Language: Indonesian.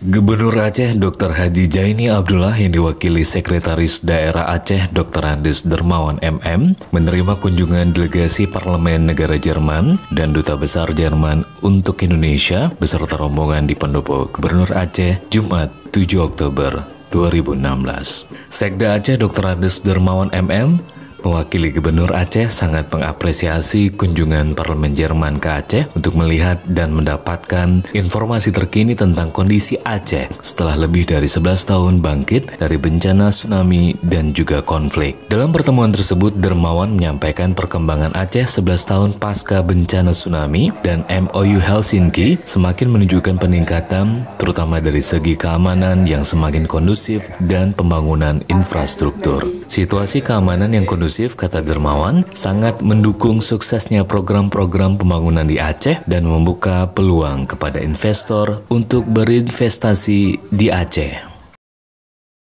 Gubernur Aceh Dr. Haji Jaini Abdullah yang diwakili Sekretaris Daerah Aceh Dr. Andes Dermawan MM menerima kunjungan delegasi Parlemen Negara Jerman dan Duta Besar Jerman untuk Indonesia beserta rombongan di pendopo Gubernur Aceh Jumat 7 Oktober 2016. Sekda Aceh Dr. Andes Dermawan MM Mewakili Gubernur Aceh sangat mengapresiasi kunjungan parlemen Jerman ke Aceh untuk melihat dan mendapatkan informasi terkini tentang kondisi Aceh setelah lebih dari 11 tahun bangkit dari bencana tsunami dan juga konflik. Dalam pertemuan tersebut, Dermawan menyampaikan perkembangan Aceh 11 tahun pasca bencana tsunami dan MOU Helsinki semakin menunjukkan peningkatan terutama dari segi keamanan yang semakin kondusif dan pembangunan infrastruktur. Situasi keamanan yang kondusif inklusif, kata Dermawan, sangat mendukung suksesnya program-program pembangunan di Aceh dan membuka peluang kepada investor untuk berinvestasi di Aceh.